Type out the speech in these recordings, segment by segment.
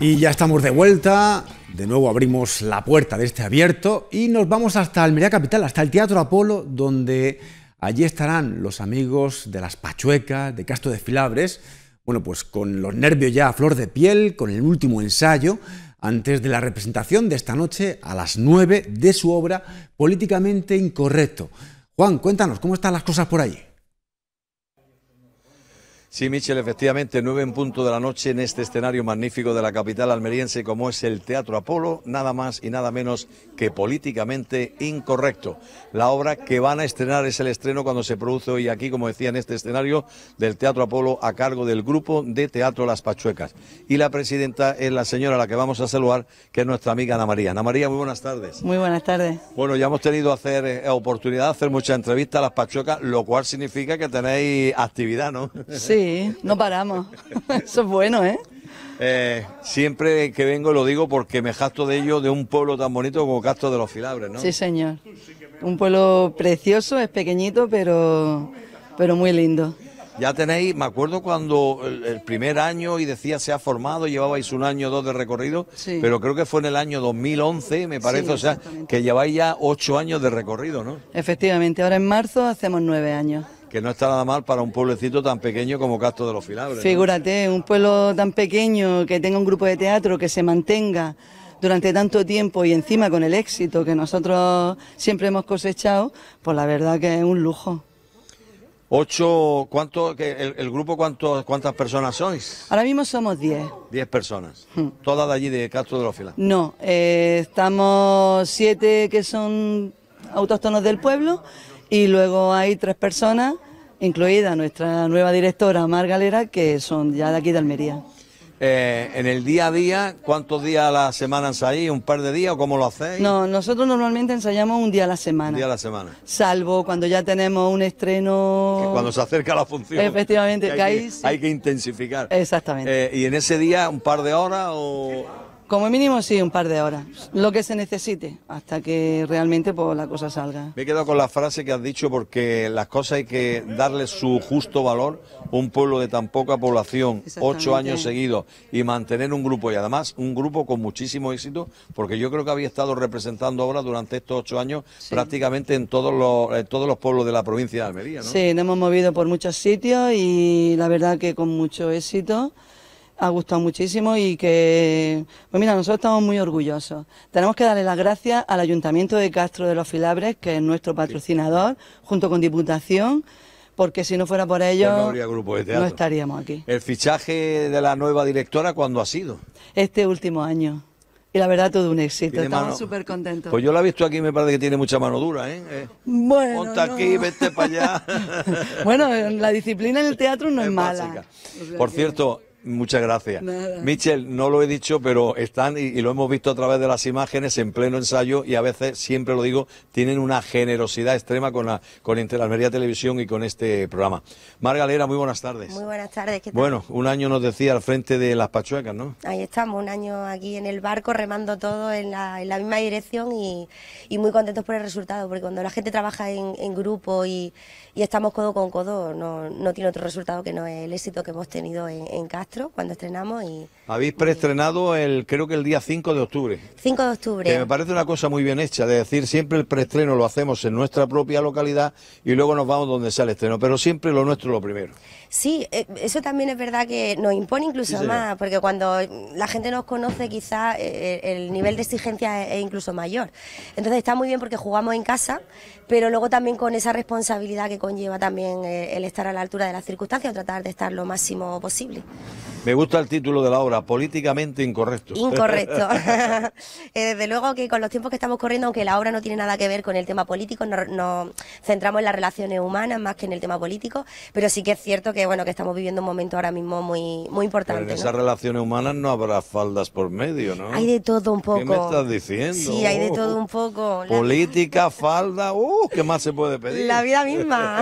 Y ya estamos de vuelta. De nuevo abrimos la puerta de este abierto y nos vamos hasta Almería Capital, hasta el Teatro Apolo, donde allí estarán los amigos de las Pachuecas, de Castro de Filabres, bueno, pues con los nervios ya a flor de piel, con el último ensayo, antes de la representación de esta noche a las 9 de su obra Políticamente Incorrecto. Juan, cuéntanos, ¿cómo están las cosas por allí. Sí, Michel, efectivamente, nueve en punto de la noche en este escenario magnífico de la capital almeriense como es el Teatro Apolo, nada más y nada menos que políticamente incorrecto. La obra que van a estrenar es el estreno cuando se produce hoy aquí, como decía, en este escenario del Teatro Apolo a cargo del grupo de Teatro Las Pachuecas. Y la presidenta es la señora a la que vamos a saludar, que es nuestra amiga Ana María. Ana María, muy buenas tardes. Muy buenas tardes. Bueno, ya hemos tenido hacer, eh, oportunidad de hacer mucha entrevista a Las Pachuecas, lo cual significa que tenéis actividad, ¿no? Sí. Sí, no paramos. Eso es bueno, ¿eh? ¿eh? siempre que vengo lo digo porque me gasto de ello de un pueblo tan bonito como Castro de los Filabres, ¿no? Sí, señor. Un pueblo precioso, es pequeñito, pero, pero muy lindo. Ya tenéis, me acuerdo cuando el, primer año y decía se ha formado, llevabais un año o dos de recorrido, pero creo que fue en el año 2011, me parece, o sea, que lleváis ya ocho años de recorrido, ¿no? Efectivamente, ahora en marzo hacemos nueve años que no está nada mal para un pueblecito tan pequeño como Castro de los Filabres. Figúrate, un pueblo tan pequeño que tenga un grupo de teatro que se mantenga durante tanto tiempo y encima con el éxito que nosotros siempre hemos cosechado, pues la verdad que es un lujo. Ocho, ¿cuánto, el, grupo cuántas personas sois? Ahora mismo somos diez. Diez personas, hmm. todas de allí de Castro de los Filabres. No, eh, estamos siete que son autóctonos del pueblo y luego hay tres personas, incluida nuestra nueva directora Mar Galera, que son ya de aquí de Almería. Eh, en el día a día, ¿cuántos días a la semana ensayáis? ¿Un par de días o cómo lo hacéis? No, nosotros normalmente ensayamos un día a la semana. Un día a la semana. Salvo cuando ya tenemos un estreno. cuando se acerca la función. Efectivamente, hay, que, intensificar. Exactamente. Eh, ¿Y en ese día un par de horas o.? Como mínimo sí, un par de horas, lo que se necesite, hasta que realmente pues, la cosa salga. Me he quedado con la frase que has dicho porque las cosas hay que darle su justo valor. Un pueblo de tan poca población, ocho años seguidos, y mantener un grupo, y además un grupo con muchísimo éxito, porque yo creo que había estado representando ahora durante estos ocho años prácticamente en todos, los, todos los pueblos de la provincia de Almería. ¿no? Sí, nos hemos movido por muchos sitios y la verdad que con mucho éxito ha gustado muchísimo y que, pues mira, nosotros estamos muy orgullosos. Tenemos que darle las gracias al Ayuntamiento de Castro de los Filabres, que es nuestro patrocinador, junto con Diputación, porque si no fuera por pues ellos no, estaríamos aquí. ¿El fichaje de la nueva directora cuándo ha sido? Este último año. Y la verdad, todo un éxito. Estamos súper contentos. Pues yo la he visto aquí me parece que tiene mucha mano dura, ¿eh? eh bueno. Ponte aquí, vete para allá. bueno, la disciplina en el teatro no es mala. Por cierto, Muchas gracias. michelle Michel, no lo he dicho, pero están, y, lo hemos visto a través de las imágenes, en pleno ensayo, y a veces, siempre lo digo, tienen una generosidad extrema con, la, con Televisión y con este programa. Margalera, muy buenas tardes. Muy buenas tardes. Bueno, un año nos decía al frente de las Pachuecas, ¿no? Ahí estamos, un año aquí en el barco, remando todo en la, en la misma dirección y, muy contentos por el resultado, porque cuando la gente trabaja en, grupo y, y, estamos codo con codo, no, tiene otro resultado que no es el éxito que hemos tenido en Castro cuando estrenamos y habéis preestrenado el, creo que el día 5 de octubre. 5 de octubre. Que me parece una cosa muy bien hecha, de decir, siempre el preestreno lo hacemos en nuestra propia localidad y luego nos vamos donde sea el estreno, pero siempre lo nuestro lo primero. Sí, eh, eso también es verdad que nos impone incluso más, porque cuando la gente nos conoce quizás eh, eh, el nivel de exigencia es incluso mayor. Entonces está muy bien porque jugamos en casa, pero luego también con esa responsabilidad que conlleva también el estar a la altura de las circunstancias o tratar de estar lo máximo posible. Me gusta el título de la obra políticamente incorrecto. Incorrecto. Eh, desde luego que con los tiempos que estamos corriendo, aunque la obra no tiene nada que ver con el tema político, nos centramos en las relaciones humanas más que en el tema político, pero sí que es cierto que bueno que estamos viviendo un momento ahora mismo muy, muy importante. en esas relaciones humanas no habrá faldas por medio, ¿no? Hay de todo un poco. ¿Qué me estás diciendo? Sí, hay de todo uh, un poco. Política, falda, uh, ¿qué más se puede pedir? La vida misma.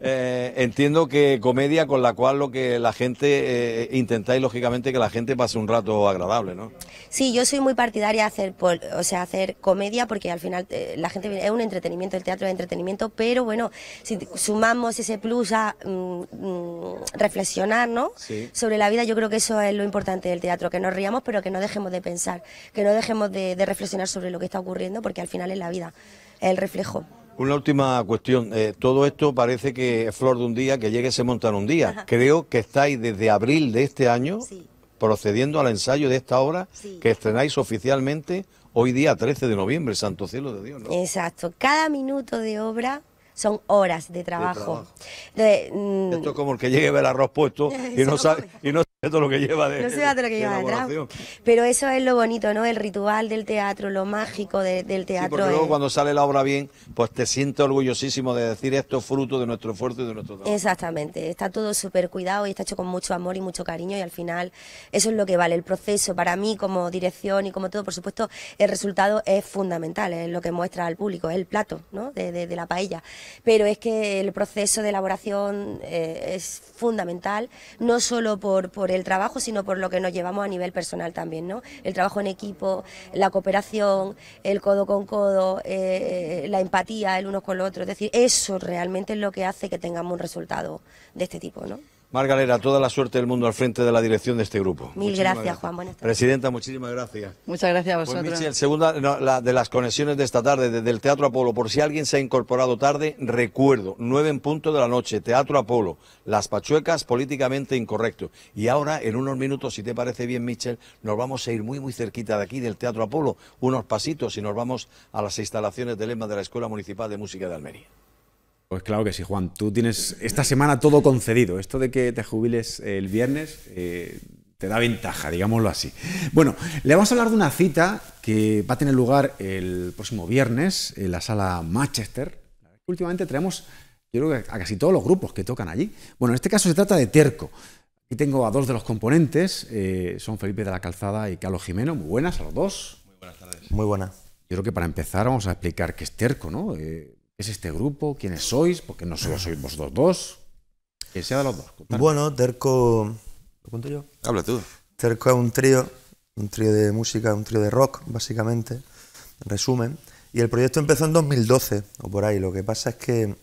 Eh, entiendo que comedia con la cual lo que la gente intenta eh, intentáis lógicamente que la gente pase un rato agradable, ¿no? Sí, yo soy muy partidaria de hacer, o sea, hacer comedia porque al final eh, la gente es un entretenimiento, el teatro es entretenimiento, pero bueno, si sumamos ese plus a mm, mm, reflexionar, ¿no? Sobre la vida, yo creo que eso es lo importante del teatro, que nos riamos pero que no dejemos de pensar, que no dejemos de, reflexionar sobre lo que está ocurriendo porque al final es la vida, es el reflejo. Una última cuestión. Eh, todo esto parece que es flor de un día, que llegue se montan un día. Creo que estáis desde abril de este año sí procediendo al ensayo de esta obra que estrenáis oficialmente hoy día 13 de noviembre, Santo Cielo de Dios. Exacto, cada minuto de obra son horas de trabajo. De mm, Esto es como el que llegue a ver arroz puesto y no sabe... Y no sabe todo lo que lleva de, no todo lo que detrás. Pero eso es lo bonito, ¿no? El ritual del teatro, lo mágico del teatro. Y luego cuando sale la obra bien, pues te sientes orgullosísimo de decir esto es fruto de nuestro esfuerzo y de nuestro trabajo. Exactamente, está todo súper cuidado y está hecho con mucho amor y mucho cariño y al final eso es lo que vale. El proceso para mí como dirección y como todo, por supuesto, el resultado es fundamental, es lo que muestra al público, es el plato, ¿no? De, de la paella pero es que el proceso de elaboración eh, es fundamental, no solo por, el trabajo, sino por lo que nos llevamos a nivel personal también, ¿no? El trabajo en equipo, la cooperación, el codo con codo, eh, eh, la empatía el uno con el otro, es decir, eso realmente es lo que hace que tengamos un resultado de este tipo, ¿no? Margalera, toda la suerte del mundo al frente de la dirección de este grupo. Mil gracias, Juan. Buenas tardes. Presidenta, muchísimas gracias. Muchas gracias a pues, vosotros. Pues, segunda de las conexiones de esta tarde, desde el Teatro Apolo. Por si alguien se ha incorporado tarde, recuerdo, nueve en punto de la noche, Teatro Apolo. Las pachuecas políticamente incorrecto. Y ahora, en unos minutos, si te parece bien, Michel, nos vamos a ir muy, muy cerquita de aquí, del Teatro Apolo, unos pasitos, y nos vamos a las instalaciones del EMA de la Escuela Municipal de Música de Almería. Pues claro que sí, Juan. Tú tienes esta semana todo concedido. Esto de que te jubiles el viernes eh, te da ventaja, digámoslo así. Bueno, le vamos a hablar de una cita que va a tener lugar el próximo viernes en la sala Manchester. Últimamente traemos, yo creo que a casi todos los grupos que tocan allí. Bueno, en este caso se trata de Terco. Aquí tengo a dos de los componentes, eh, son Felipe de la Calzada y Carlos Jimeno. Muy buenas a los dos. Muy buenas tardes. Muy buenas. Yo creo que para empezar vamos a explicar qué es Terco, ¿no? Eh, ¿Es este grupo? ¿Quiénes sois? Porque no solo sois vosotros dos. Que sea de los dos. Bueno, Terco. ¿Lo cuento yo? Habla tú. Terco es un trío, un trío de música, un trío de rock, básicamente. En resumen. Y el proyecto empezó en 2012 o por ahí. Lo que pasa es que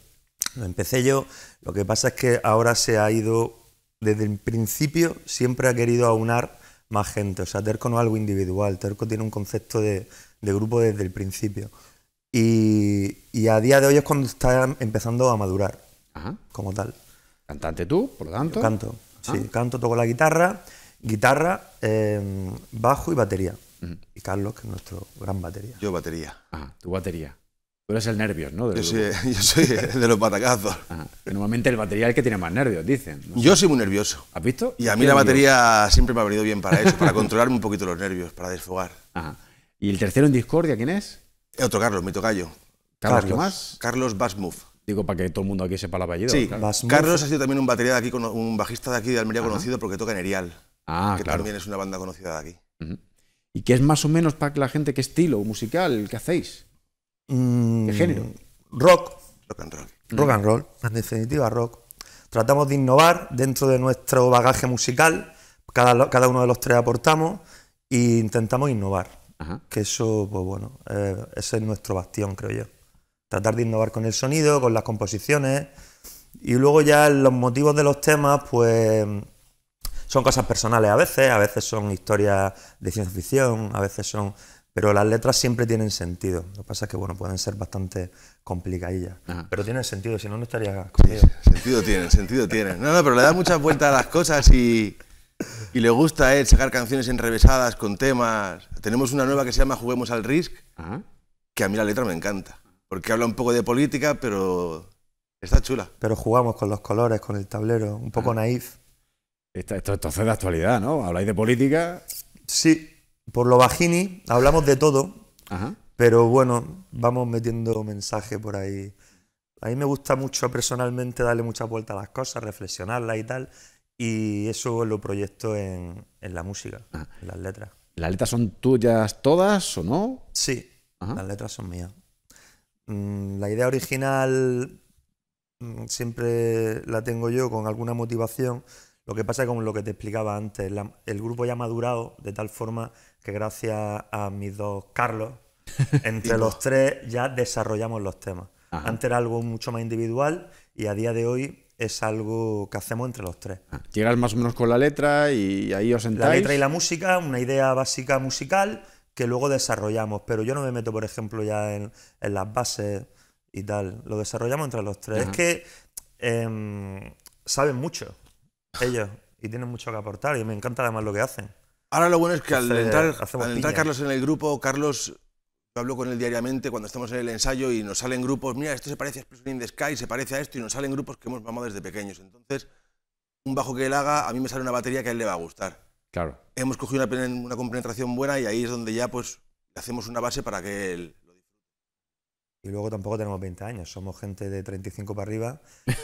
lo empecé yo. Lo que pasa es que ahora se ha ido. Desde el principio siempre ha querido aunar más gente. O sea, Terco no es algo individual. Terco tiene un concepto de, de grupo desde el principio. Y, a día de hoy es cuando está empezando a madurar, como tal. ¿Cantante tú, por lo tanto? canto, ah. sí, canto, toco la guitarra, guitarra, em, bajo y batería. Y Carlos, que es nuestro gran batería. Yo batería. Ajá, ah, tu batería. Tú eres el nervios, ¿no? Yo soy, yo de los patacazos. Ah, normalmente el batería es el que tiene más nervios, dicen. Yo soy muy nervioso. ¿Has visto? Y a mí la batería siempre me ha venido bien para eso, para controlarme un poquito los nervios, para desfogar. ¿Y el tercero en discordia quién es? Eh, otro Carlos, mi tocayo. Carlos, ¿qué más? Carlos Basmuf. Digo, para que todo el mundo aquí sepa la apellido. Sí, Carlos ha sido también un batería de aquí, un bajista de aquí de Almería conocido porque toca en Erial. Ah, que también es una banda conocida de aquí. ¿Y qué es más o menos para la gente? ¿Qué estilo musical? ¿Qué hacéis? ¿Qué mm, género? Rock. Rock and roll. Rock and roll, en definitiva, rock. Tratamos de innovar dentro de nuestro bagaje musical. Cada, cada uno de los tres aportamos e intentamos innovar. Que eso, pues bueno, eh, ese es nuestro bastión, creo yo. Tratar de innovar con el sonido, con las composiciones. Y luego ya los motivos de los temas, pues son cosas personales a veces, a veces son historias de ciencia ficción, a veces son... Pero las letras siempre tienen sentido. Lo que pasa es que, bueno, pueden ser bastante complicadillas. Pero tienen sentido, si no, no estaría Sí, sentido tiene sentido tiene No, no, pero le das muchas vueltas a las cosas y, y le gusta a sacar canciones enrevesadas con temas. Tenemos una nueva que se llama Juguemos al Risk, que a mí la letra me encanta. Porque habla un poco de política, pero está chula. Pero jugamos con los colores, con el tablero, un poco naïf naif. Esto, es de actualidad, ¿no? Habláis de política. Sí, por lo bajini hablamos de todo, pero bueno, vamos metiendo mensaje por ahí. A mí me gusta mucho personalmente darle mucha vuelta a las cosas, reflexionarlas y tal. Y eso lo proyecto en, la música, ah. en las letras. ¿Las letras son tuyas todas o no? Sí, las letras son mías. Mm, la idea original mm, siempre la tengo yo con alguna motivación. Lo que pasa es con lo que te explicaba antes, el grupo ya ha madurado de tal forma que gracias a mis dos Carlos, entre los tres ya desarrollamos los temas. Antes era algo mucho más individual y a día de hoy es algo que hacemos entre los tres. Ah, Llegar más o menos con la letra y ahí os sentáis. La letra y la música, una idea básica musical que luego desarrollamos, pero yo no me meto, por ejemplo, ya en, las bases y tal, lo desarrollamos entre los tres. Es que em, saben mucho ellos y tienen mucho que aportar y me encanta además lo que hacen. Ahora lo bueno es que al entrar Carlos en el grupo, Carlos yo hablo con él diariamente cuando estamos en el ensayo y nos salen grupos, mira, esto se parece a Expression in the Sky, se parece a esto, y nos salen grupos que hemos mamado desde pequeños. Entonces, un bajo que él haga, a mí me sale una batería que a él le va a gustar. Claro. Hemos cogido una, una compenetración buena y ahí es donde ya pues hacemos una base para que él lo disfrute. Y luego tampoco tenemos 20 años, somos gente de 35 para arriba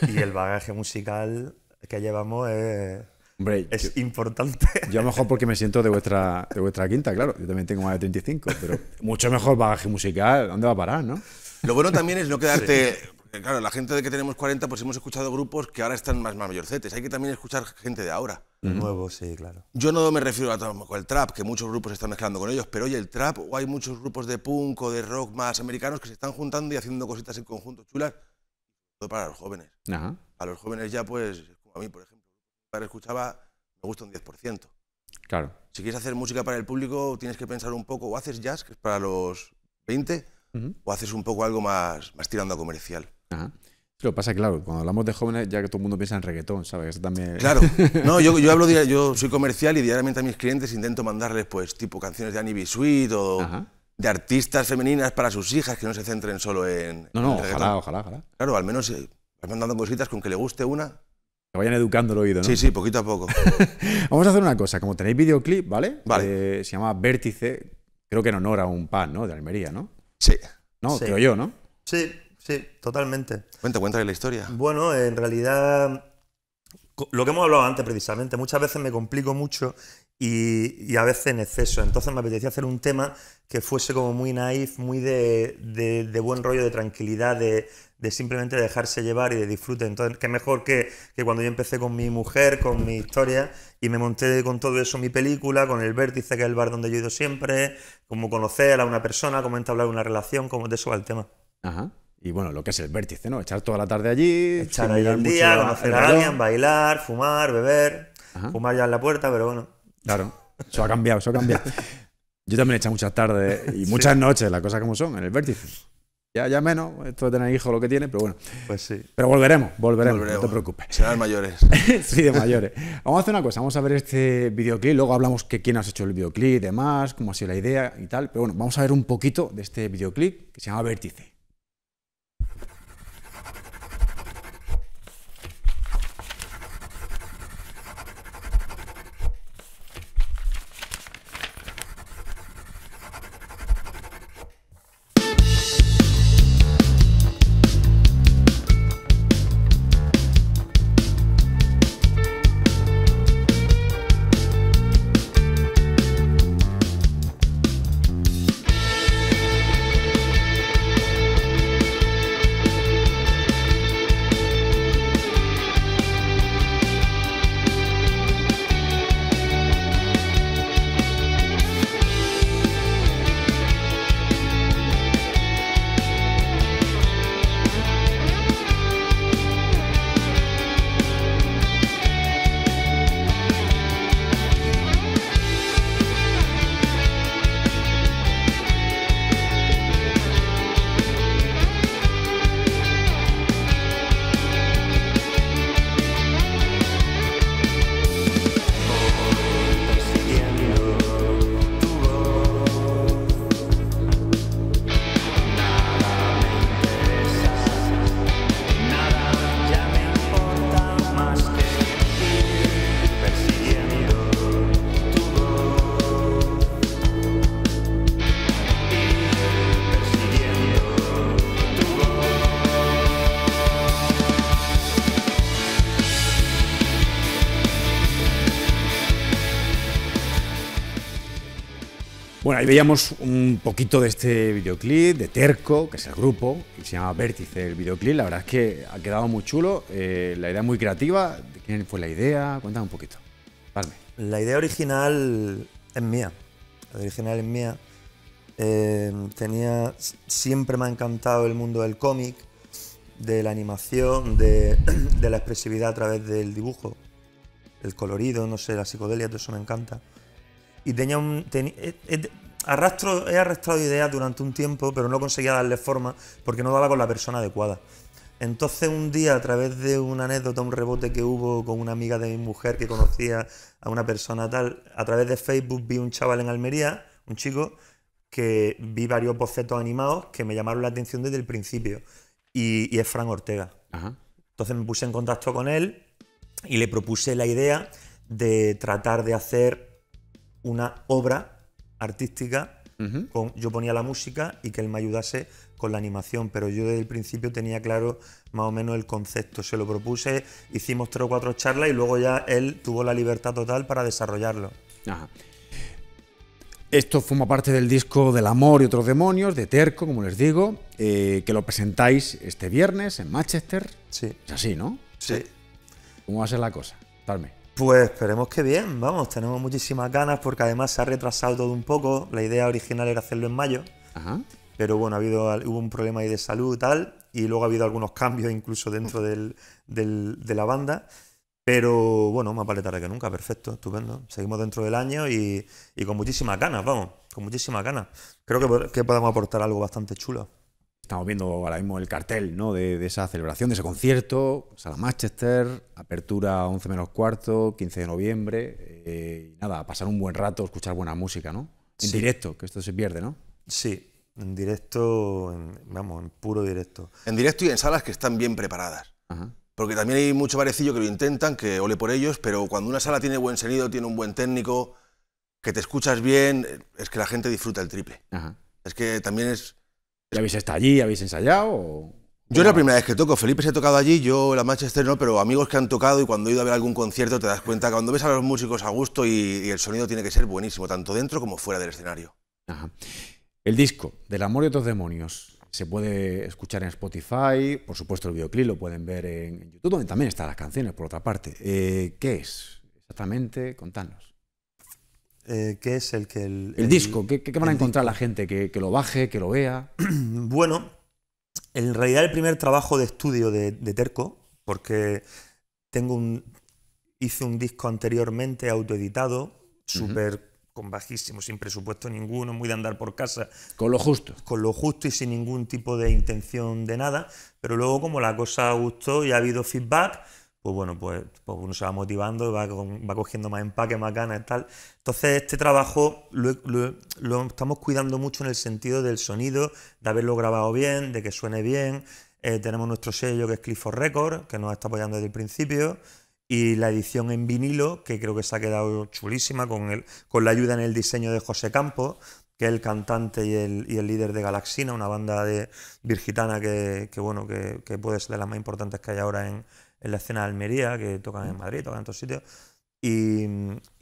y el bagaje musical que llevamos es es yo, importante. Yo mejor porque me siento de vuestra, de vuestra quinta, claro. Yo también tengo más de 35, pero mucho mejor bagaje musical. ¿Dónde va a parar, no? Lo bueno también es no quedarte... Eh, claro, la gente de que tenemos 40, pues hemos escuchado grupos que ahora están más, más mayorcetes. Hay que también escuchar gente de ahora. De Nuevo, sí, claro. Yo no me refiero a todo al trap, que muchos grupos están mezclando con ellos, pero oye, el trap, o hay muchos grupos de punk o de rock más americanos que se están juntando y haciendo cositas en conjunto chulas, todo para los jóvenes. A los jóvenes ya, pues, como a mí, por ejemplo escuchaba, me gusta un 10%. Claro. Si quieres hacer música para el público, tienes que pensar un poco, o haces jazz, que es para los 20, o haces un poco algo más, más tirando a comercial. Ajá. Lo que pasa, claro, cuando hablamos de jóvenes, ya que todo el mundo piensa en reggaetón, ¿sabes? también... Claro, no, yo, yo hablo, yo soy comercial y diariamente a mis clientes intento mandarles, pues, tipo canciones de Annie B. Sweet o de artistas femeninas para sus hijas que no se centren solo en. No, no, ojalá, ojalá, Claro, al menos eh, vas mandando cositas con que le guste una, que vayan educando el oído, ¿no? Sí, sí, poquito a poco. Vamos a hacer una cosa. Como tenéis videoclip, ¿vale? Vale. Eh, se llama Vértice, creo que en honor a un pan, ¿no? De Almería, ¿no? Sí. No, creo yo, ¿no? Sí, sí, totalmente. Cuenta, cuéntale la historia. Bueno, en realidad, lo que hemos hablado antes precisamente, muchas veces me complico mucho y, a veces en exceso. Entonces me apetecía hacer un tema que fuese como muy naif, muy de buen rollo, de tranquilidad, de, de simplemente dejarse llevar y de disfrute. Entonces, qué mejor que, que, cuando yo empecé con mi mujer, con mi historia, y me monté con todo eso mi película, con el vértice, que es el bar donde yo he ido siempre, cómo conocer a una persona, cómo entablar una relación, como de eso va el tema. Ajá. Y bueno, lo que es el vértice, ¿no? Echar toda la tarde allí. Echar ahí el día, conocer a alguien, bailar, fumar, beber, fumar ya en la puerta, pero bueno. Claro, eso ha cambiado, eso ha cambiado. Yo también he echado muchas tardes y muchas noches, las cosas como son, en el vértice. Ya, ya menos, esto de tener hijos lo que tiene, pero bueno. Pues sí. Pero volveremos, volveremos, no te preocupes. Serán mayores. sí, de mayores. vamos a hacer una cosa, vamos a ver este videoclip, luego hablamos que quién has hecho el videoclip demás, cómo ha sido la idea y tal, pero bueno, vamos a ver un poquito de este videoclip que se llama Vértice. Bueno, ahí veíamos un poquito de este videoclip de Terco, que es el grupo, que se llama Vértice el videoclip. La verdad es que ha quedado muy chulo, eh, la idea muy creativa. quién fue la idea? Cuéntame un poquito. La idea original es mía. La original es mía. Eh, tenía, siempre me ha encantado el mundo del cómic, de la animación, de la expresividad a través del dibujo, el colorido, no sé, la psicodelia, todo eso me encanta y tenía un... he, eh, eh, arrastro, he arrastrado ideas durante un tiempo, pero no conseguía darle forma porque no daba con la persona adecuada. Entonces un día, a través de una anécdota, un rebote que hubo con una amiga de mi mujer que conocía a una persona tal, a través de Facebook vi un chaval en Almería, un chico, que vi varios bocetos animados que me llamaron la atención desde el principio. Y, es Fran Ortega. Entonces me puse en contacto con él y le propuse la idea de tratar de hacer una obra artística. con, yo ponía la música y que él me ayudase con la animación, pero yo desde el principio tenía claro más o menos el concepto. Se lo propuse, hicimos tres o cuatro charlas y luego ya él tuvo la libertad total para desarrollarlo. Esto forma parte del disco Del Amor y otros demonios, de Terco, como les digo, eh, que lo presentáis este viernes en Manchester. Sí. Es así, ¿no? Sí. ¿Cómo va a ser la cosa? Darme. Pues esperemos que bien, vamos, tenemos muchísimas ganas porque además se ha retrasado todo un poco. La idea original era hacerlo en mayo, pero bueno, ha habido, hubo un problema ahí de salud y tal, y luego ha habido algunos cambios incluso dentro de la banda. Pero bueno, más vale tarde que nunca, perfecto, estupendo. Seguimos dentro del año y, con muchísimas ganas, vamos, con muchísimas ganas. Creo que podemos aportar algo bastante chulo estamos viendo ahora mismo el cartel ¿no? de, esa celebración, de ese concierto, Sala Manchester, apertura 11 menos cuarto, 15 de noviembre, eh, y nada, pasar un buen rato, escuchar buena música, ¿no? En directo, que esto se pierde, ¿no? Sí, en directo, vamos, en puro directo. En directo y en salas que están bien preparadas. Porque también hay mucho parecillo que lo intentan, que ole por ellos, pero cuando una sala tiene buen sonido, tiene un buen técnico, que te escuchas bien, es que la gente disfruta el triple. Es que también es ¿Ya habéis estado allí? ¿Habéis ensayado? Yo es la primera vez que toco, Felipe se ha tocado allí, yo la Manchester no, pero amigos que han tocado y cuando he ido a ver algún concierto te das cuenta que cuando ves a los músicos a gusto y, el sonido tiene que ser buenísimo, tanto dentro como fuera del escenario. El disco, Del amor de otros demonios, se puede escuchar en Spotify, por supuesto el videoclip lo pueden ver en YouTube, donde también están las canciones, por otra parte. Eh, ¿Qué es exactamente? Contadnos. Eh, ¿Qué es el que el, disco? ¿Qué, van a encontrar la gente? ¿Que, lo baje, que lo vea. Bueno, en realidad el primer trabajo de estudio de, Terco, porque tengo un, hice un disco anteriormente autoeditado, súper con bajísimo, sin presupuesto ninguno, muy de andar por casa. Con lo justo. Con lo justo y sin ningún tipo de intención de nada. Pero luego como la cosa gustó y ha habido feedback, pues bueno, pues, pues, uno se va motivando, va, cogiendo más empaque, más ganas y tal. Entonces este trabajo lo, estamos cuidando mucho en el sentido del sonido, de haberlo grabado bien, de que suene bien. Eh, tenemos nuestro sello que es Clifford Record, que nos está apoyando desde el principio. Y la edición en vinilo, que creo que se ha quedado chulísima, con, el, con la ayuda en el diseño de José Campos, que es el cantante y el, y el, líder de Galaxina, una banda de virgitana que, bueno, que, que, puede ser de las más importantes que hay ahora en, en la escena de Almería, que tocan en Madrid, tocan en otros sitios. Y,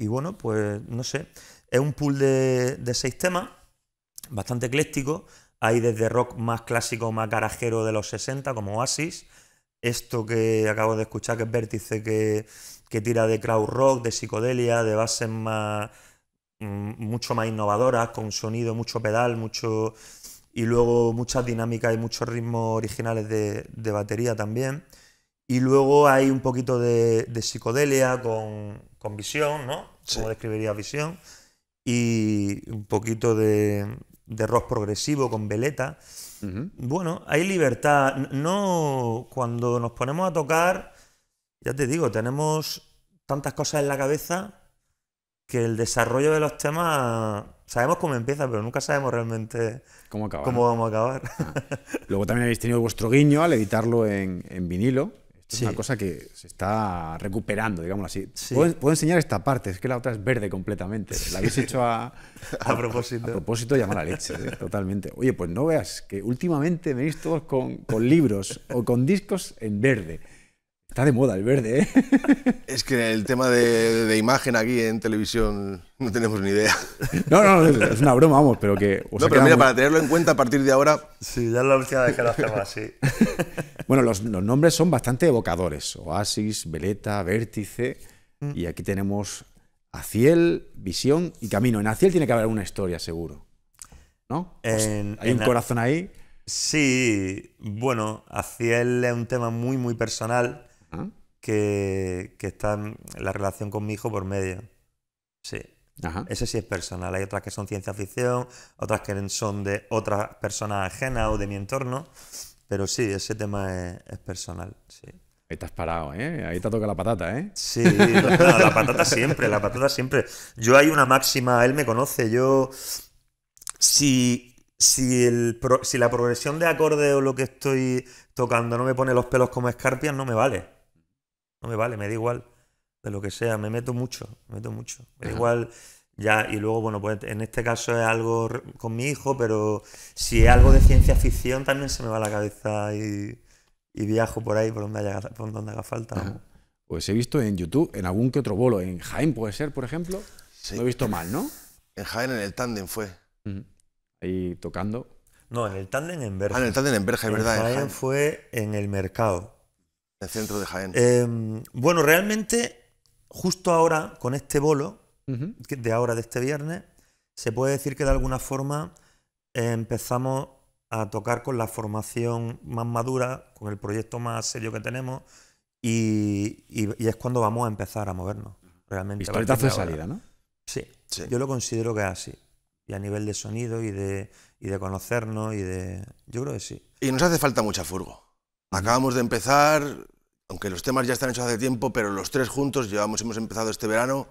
bueno, pues no sé, es un pool de, de seis temas, bastante ecléctico. Hay desde rock más clásico, más garajero de los 60, como Oasis, esto que acabo de escuchar, que es Vértice, que, que tira de crowd rock, de psicodelia, de bases más mm, mucho más innovadoras, con sonido, mucho pedal, mucho. y luego muchas dinámicas y muchos ritmos originales de, de batería también. Y luego hay un poquito de, psicodelia con, con, visión, ¿no? Sí. describiría visión? Y un poquito de, rock progresivo con veleta. Bueno, hay libertad. No, cuando nos ponemos a tocar, ya te digo, tenemos tantas cosas en la cabeza que el desarrollo de los temas sabemos cómo empieza, pero nunca sabemos realmente cómo, cómo vamos a acabar. Ah. Luego también habéis tenido vuestro guiño al editarlo en vinilo. Es una cosa que se está recuperando, digámoslo así. Puedo, enseñar esta parte, es que la otra es verde completamente. La habéis hecho a, a, propósito. A, propósito llamar a leche, totalmente. Oye, pues no veas que últimamente venís todos con, con libros o con discos en verde. Está de moda el verde, ¿eh? Es que el tema de, de, imagen aquí en televisión no tenemos ni idea. No, no, es una broma, vamos, pero que... no, pero mira, para tenerlo en cuenta a partir de ahora... Sí, ya es la última vez que lo hacemos así. Bueno, los, nombres son bastante evocadores. Oasis, Veleta, Vértice. Mm. Y aquí tenemos Aciel, Visión y Camino. En Aciel tiene que haber una historia, seguro. ¿No? Pues hay un corazón ahí. Sí, bueno, Aciel es un tema muy, muy personal que, está la relación con mi hijo por medio. Sí. Ese sí es personal. Hay otras que son ciencia ficción, otras que son de otras personas ajenas o de mi entorno. Pero sí, ese tema es, personal, sí. Ahí estás parado, ¿eh? Ahí te toca la patata, ¿eh? Sí, la patata siempre, la patata siempre. Yo hay una máxima, él me conoce, yo... Si, si, el, si la progresión de acorde o lo que estoy tocando no me pone los pelos como escarpias, no me vale. No me vale, me da igual de lo que sea, me meto mucho, me meto mucho. Me da igual ya, y luego, bueno, pues en este caso es algo con mi hijo, pero si es algo de ciencia ficción también se me va la cabeza y, viajo por ahí, por donde, haya, por donde haga falta. Pues he visto en YouTube, en algún que otro bolo, en Jaén puede ser, por ejemplo. Lo he visto mal, ¿no? En Jaén, en el tandem fue. Ahí tocando. No, en el tándem en Berja. Ah, en el tándem en Berja, es verdad. Jaén Jaén fue en el mercado. El centro de Jaén. Em, bueno, realmente, justo ahora, con este bolo, de ahora, de este viernes, se puede decir que de alguna forma eh, empezamos a tocar con la formación más madura, con el proyecto más serio que tenemos, y, es cuando vamos a empezar a movernos. Realmente. de salida, ¿no? Sí, yo lo considero que es así. Y a nivel de sonido y de, de conocernos y de... Yo creo que sí. Y nos hace falta mucha furgo. Acabamos de empezar, aunque los temas ya están hechos hace tiempo, pero los tres juntos llevamos, hemos empezado este verano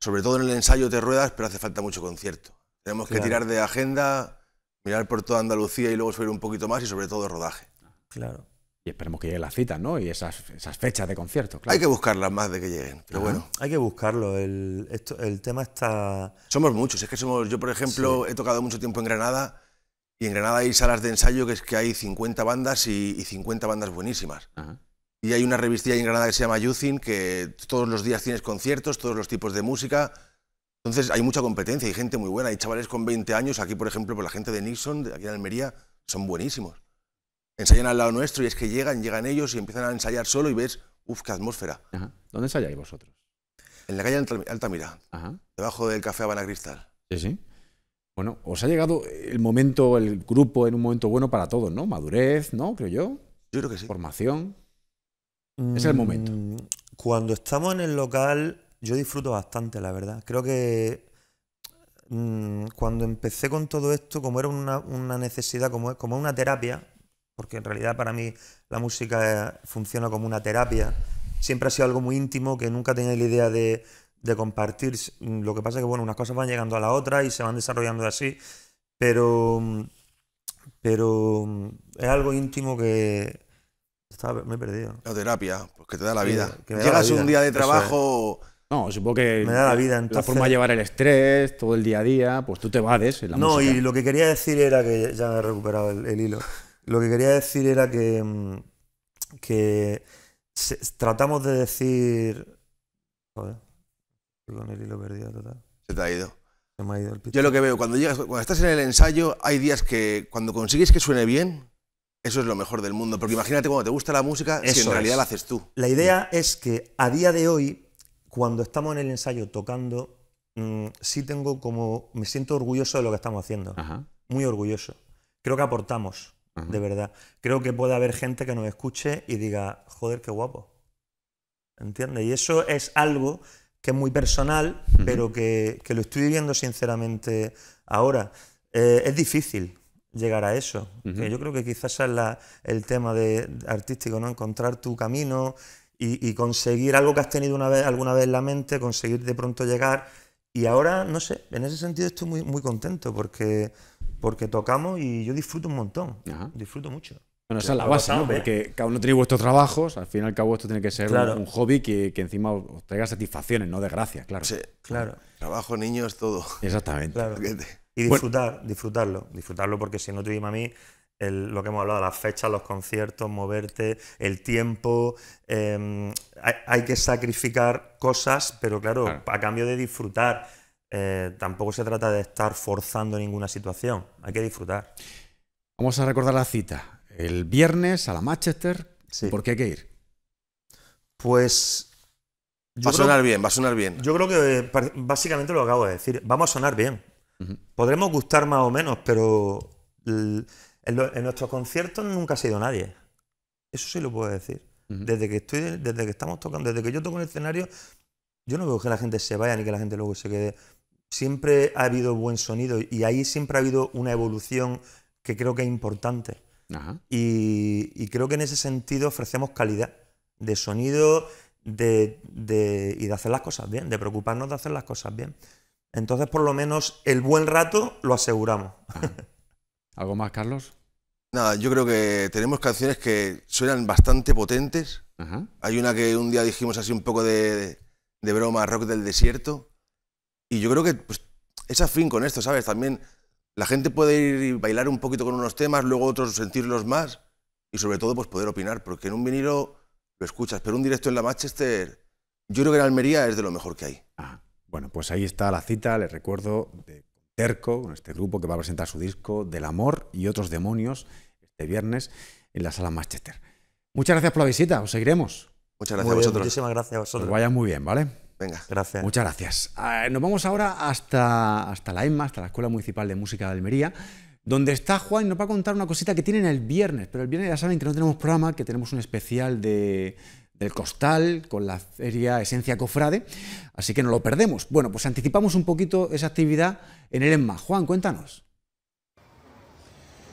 sobre todo en el ensayo de ruedas, pero hace falta mucho concierto. Tenemos que tirar de agenda, mirar por toda Andalucía y luego subir un poquito más y sobre todo rodaje. Claro. Y esperemos que lleguen las citas, ¿no? Y esas, esas fechas de concierto, claro. Hay que buscarlas más de que lleguen, pero bueno. Hay que buscarlo, el, tema está... Somos muchos, es que somos... Yo, por ejemplo, he tocado mucho tiempo en Granada y en Granada hay salas de ensayo que es que hay 50 bandas y, y 50 bandas buenísimas. Ajá. Y hay una revistilla en Granada que se llama Yucin, que todos los días tienes conciertos, todos los tipos de música. Entonces hay mucha competencia, hay gente muy buena, hay chavales con 20 años, aquí por ejemplo, por pues la gente de Nixon, de aquí en Almería, son buenísimos. Ensayan al lado nuestro y es que llegan, llegan ellos y empiezan a ensayar solo y ves, uff, qué atmósfera. ¿Dónde ensayáis vosotros? En la calle Altamira, debajo del café Habana Cristal. Sí, sí. Bueno, os ha llegado el momento, el grupo en un momento bueno para todos, ¿no? Madurez, ¿no? Creo yo. Yo creo que sí. Formación es el momento. Mm, cuando estamos en el local, yo disfruto bastante, la verdad. Creo que mm, cuando empecé con todo esto, como era una, necesidad, como, como una terapia, porque en realidad para mí la música eh, funciona como una terapia, siempre ha sido algo muy íntimo, que nunca tenía la idea de, compartir. Mm, lo que pasa es que, bueno, unas cosas van llegando a la otra y se van desarrollando así, pero, pero es algo íntimo que, me he perdido. La terapia, pues que te da la vida. que Llegas un día de trabajo. No, supongo que. Me da la vida, entonces. La forma de llevar el estrés, todo el día a día, pues tú te vades. En la no, y lo que quería decir era que. Ya me he recuperado el, hilo. Lo que quería decir era que. Mm, que tratamos de decir. Joder. Con el hilo perdido total. Se te ha ido. Se me ha ido el pito. Yo lo que veo, cuando, llegas, cuando estás en el ensayo, hay días que cuando consigues que suene bien, eso es lo mejor del mundo, porque imagínate cuando te gusta la música, si en realidad la haces tú. La idea es que a día de hoy, cuando estamos en el ensayo tocando, mm, sí tengo como. Me siento orgulloso de lo que estamos haciendo. Muy orgulloso. Creo que aportamos, de verdad. Creo que puede haber gente que nos escuche y diga, joder, qué guapo. ¿Entiendes? Y eso es algo que es muy personal, pero que, lo estoy viviendo sinceramente ahora. Eh, es difícil, llegar a eso. que yo creo que quizás es el tema de, artístico, ¿no? Encontrar tu camino y, conseguir algo que has tenido una vez, alguna vez en la mente, conseguir de pronto llegar. Y ahora, no sé, en ese sentido estoy muy, muy contento porque, porque tocamos y yo disfruto un montón. Disfruto mucho. Bueno, esa es la base, ¿no? Porque ¿eh? cada uno tiene vuestros trabajos, al fin y al cabo esto tiene que ser un, hobby que, que, encima os traiga satisfacciones, no desgracias, claro. Sí, claro. Trabajo, niños, todo. Exactamente. Y disfrutar, disfrutarlo, disfrutarlo porque si no te a mí, lo que hemos hablado, las fechas, los conciertos, moverte, el tiempo. Em, hay, que sacrificar cosas, pero claro, a cambio de disfrutar. Eh, tampoco se trata de estar forzando ninguna situación, hay que disfrutar. Vamos a recordar la cita. El viernes a la Manchester, sí. ¿por qué hay que ir? Pues. va a sonar bien, va a sonar bien. Yo creo que eh, básicamente lo acabo de decir. Vamos a sonar bien. Podremos gustar más o menos, pero en, nuestros conciertos nunca ha sido nadie. Eso sí lo puedo decir. Desde que estoy, desde que estamos tocando, desde que yo toco en el escenario, yo no veo que la gente se vaya ni que la gente luego se quede. Siempre ha habido buen sonido y ahí siempre ha habido una evolución que creo que es importante. Y, creo que en ese sentido ofrecemos calidad de sonido y de hacer las cosas bien, de preocuparnos de hacer las cosas bien. Entonces, por lo menos, el buen rato lo aseguramos. Ah. ¿Algo más, Carlos? Nada, yo creo que tenemos canciones que suenan bastante potentes. Hay una que un día dijimos así un poco de, broma, rock del desierto. Y yo creo que pues, es afín con esto, ¿sabes? También la gente puede ir y bailar un poquito con unos temas, luego otros sentirlos más y sobre todo pues poder opinar, porque en un vinilo lo escuchas, pero un directo en la Manchester, yo creo que en Almería es de lo mejor que hay. Ajá. Bueno, pues ahí está la cita, les recuerdo, de Terco, con este grupo que va a presentar su disco Del Amor y otros demonios este viernes en la sala Manchester. Muchas gracias por la visita, os seguiremos. Muchas gracias a vosotros. muchísimas gracias a vosotros. Que vaya muy bien, ¿vale? Venga, gracias. Muchas gracias. Eh, nos vamos ahora hasta, hasta la EMMA, hasta la Escuela Municipal de Música de Almería, donde está Juan y nos va a contar una cosita que tienen el viernes, pero el viernes ya saben que no tenemos programa, que tenemos un especial de del Costal, con la feria Esencia Cofrade, así que no lo perdemos. Bueno, pues anticipamos un poquito esa actividad en el EMMA. Juan, cuéntanos.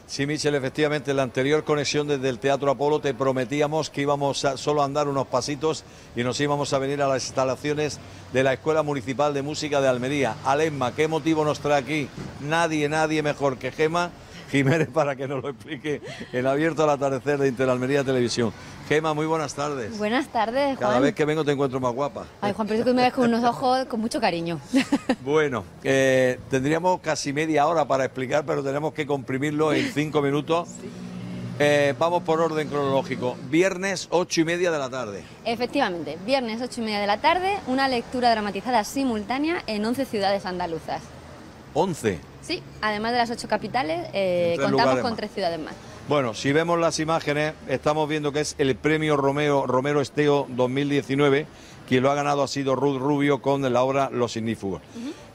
Sí, Michel, efectivamente, en la anterior conexión desde el Teatro Apolo te prometíamos que íbamos solo a andar unos pasitos y nos íbamos a venir a las instalaciones de la Escuela Municipal de Música de Almería. Alemma, ¿qué motivo nos trae aquí? Nadie, nadie mejor que Gema Jiménez para que nos lo explique en abierto al atardecer de Interalmería Televisión. Gema, muy buenas tardes. Buenas tardes, Cada vez que vengo te encuentro más guapa. Ay, Juan, pero que me ves con unos ojos con mucho cariño. Bueno, eh, tendríamos casi media hora para explicar, pero tenemos que comprimirlo en cinco minutos. Eh, vamos por orden cronológico. Viernes, ocho y media de la tarde. Efectivamente, viernes, ocho y media de la tarde, una lectura dramatizada simultánea en 11 ciudades andaluzas. ¿11? Sí, además de las ocho capitales, eh, contamos con tres ciudades más. Bueno, si vemos las imágenes, estamos viendo que es el premio Romeo, Romero Esteo 2019. Quien lo ha ganado ha sido Ruth Rubio con la obra Los Signífugos...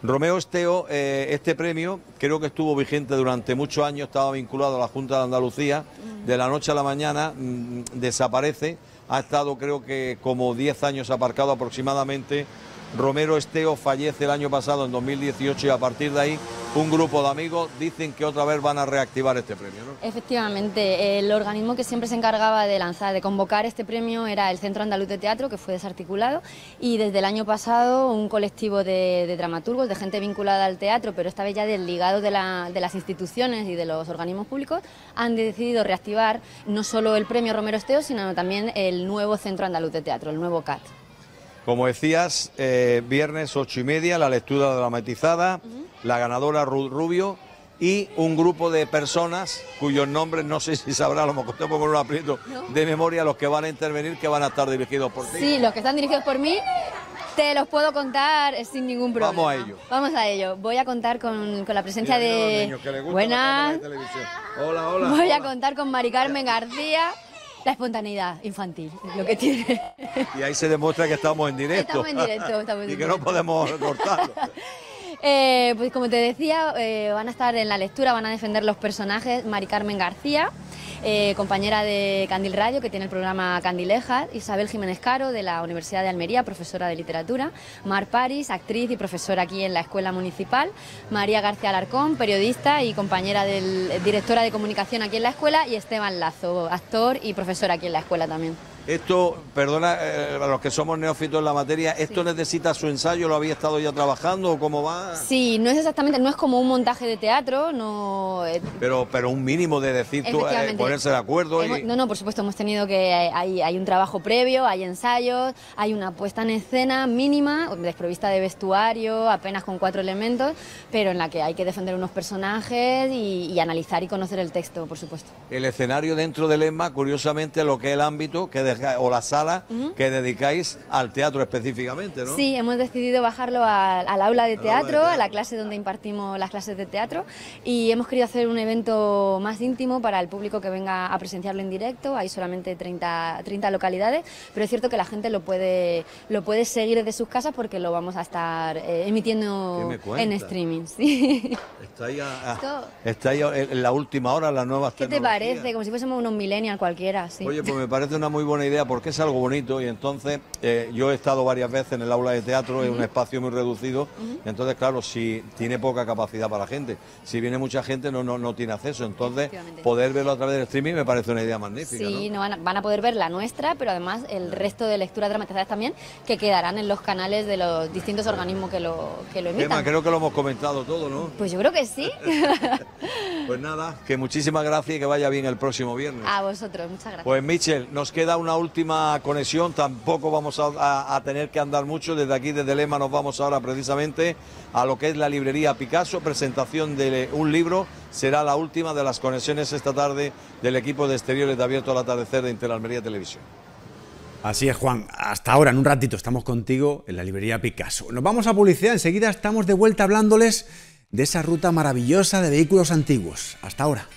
Romeo Esteo, eh, este premio creo que estuvo vigente durante muchos años, estaba vinculado a la Junta de Andalucía. De la noche a la mañana mm, desaparece. Ha estado creo que como 10 años aparcado aproximadamente Romero Esteo fallece el año pasado, en 2018, y a partir de ahí un grupo de amigos dicen que otra vez van a reactivar este premio. Efectivamente, el organismo que siempre se encargaba de lanzar, de convocar este premio era el Centro Andaluz de Teatro, que fue desarticulado, y desde el año pasado un colectivo de, dramaturgos, de gente vinculada al teatro, pero esta vez ya desligado de, de las instituciones y de los organismos públicos, han decidido reactivar no solo el premio Romero Esteo, sino también el nuevo Centro Andaluz de Teatro, el nuevo CAT. Como decías, eh, viernes ocho y media, la lectura dramatizada, la la ganadora Rubio y un grupo de personas cuyos nombres no sé si sabrá, a lo mejor tengo un aprieto de memoria, los que van a intervenir, que van a estar dirigidos por ti. Sí, los que están dirigidos por mí, te los puedo contar sin ningún problema. Vamos a ello. Vamos a ello. Voy a contar con, con la presencia de... Buenas. La hola, hola. Voy a contar con Mari Carmen García la espontaneidad infantil, lo que tiene. Y ahí se demuestra que estamos en directo. Estamos en directo, Y que no podemos cortarlo. Eh, pues como te decía, eh, van a estar en la lectura, van a defender los personajes Mari Carmen García, eh, compañera de Candil Radio, que tiene el programa Candilejas, Isabel Jiménez Caro, de la Universidad de Almería, profesora de literatura, Mar Paris, actriz y profesora aquí en la Escuela Municipal, María García Alarcón, periodista y compañera del eh, directora de comunicación aquí en la escuela, y Esteban Lazo, actor y profesor aquí en la escuela también. Esto, perdona, eh, a los que somos neófitos en la materia, ¿esto necesita su ensayo? ¿Lo había estado ya trabajando cómo va? Sí, no es exactamente, no es como un montaje de teatro, no... Eh, pero, pero un mínimo de decir, tú, eh, ponerse de acuerdo No, no, por supuesto, hemos tenido que... Hay, un trabajo previo, hay ensayos, hay una puesta en escena mínima, desprovista de vestuario, apenas con cuatro elementos, pero en la que hay que defender unos personajes y, analizar y conocer el texto, por supuesto. El escenario dentro del ESMA, curiosamente, lo que es el ámbito que o la sala que dedicáis al teatro específicamente, ¿no? Sí, hemos decidido bajarlo al aula de teatro, a la clase donde impartimos las clases de teatro y hemos querido hacer un evento más íntimo para el público que venga a presenciarlo en directo. Hay solamente 30, 30 localidades, pero es cierto que la gente lo puede, lo puede seguir desde sus casas porque lo vamos a estar eh, emitiendo en streaming. Está ahí, está en la última hora, las nuevas ¿Qué te parece? Como si fuésemos unos millennials cualquiera, Oye, pues me parece una muy buena idea idea porque es algo bonito y entonces eh, yo he estado varias veces en el aula de teatro, en un espacio muy reducido, entonces claro, si tiene poca capacidad para la gente, si viene mucha gente no, no, no tiene acceso, entonces poder verlo a través del streaming me parece una idea magnífica. Sí, ¿no? van, a, poder ver la nuestra, pero además el resto de lecturas dramatizadas también, que quedarán en los canales de los distintos organismos que lo, que lo creo que lo hemos comentado todo, ¿no? Pues yo creo que sí. pues nada, que muchísimas gracias y que vaya bien el próximo viernes. A vosotros, muchas gracias. Pues Michel, nos queda una una última conexión, tampoco vamos a, tener que andar mucho. Desde aquí, desde Lema, nos vamos ahora precisamente a lo que es la librería Picasso, presentación de un libro. Será la última de las conexiones esta tarde del equipo de exteriores de Abierto al Atardecer de Interalmería Televisión. Así es, Juan. Hasta ahora, en un ratito, estamos contigo en la librería Picasso. Nos vamos a publicidad, enseguida estamos de vuelta hablándoles de esa ruta maravillosa de vehículos antiguos. Hasta ahora.